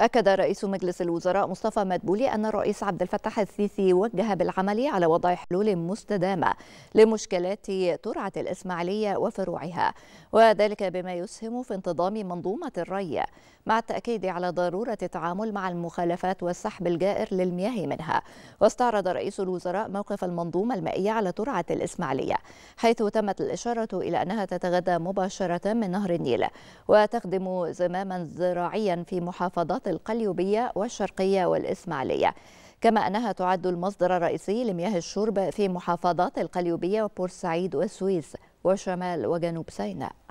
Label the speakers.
Speaker 1: أكد رئيس مجلس الوزراء مصطفى مدبولي أن الرئيس عبد الفتاح السيسي وجه بالعمل على وضع حلول مستدامة لمشكلات ترعة الإسماعيلية وفروعها وذلك بما يسهم في انتظام منظومة الري مع التأكيد على ضرورة التعامل مع المخالفات والسحب الجائر للمياه منها واستعرض رئيس الوزراء موقف المنظومة المائية على ترعة الإسماعيلية حيث تمت الإشارة إلى أنها تتغذى مباشرة من نهر النيل وتخدم زماما زراعيا في محافظات المناطق القليوبية والشرقية والإسماعيلية كما أنها تعد المصدر الرئيسي لمياه الشرب في محافظات القليوبية وبورسعيد والسويس وشمال وجنوب سيناء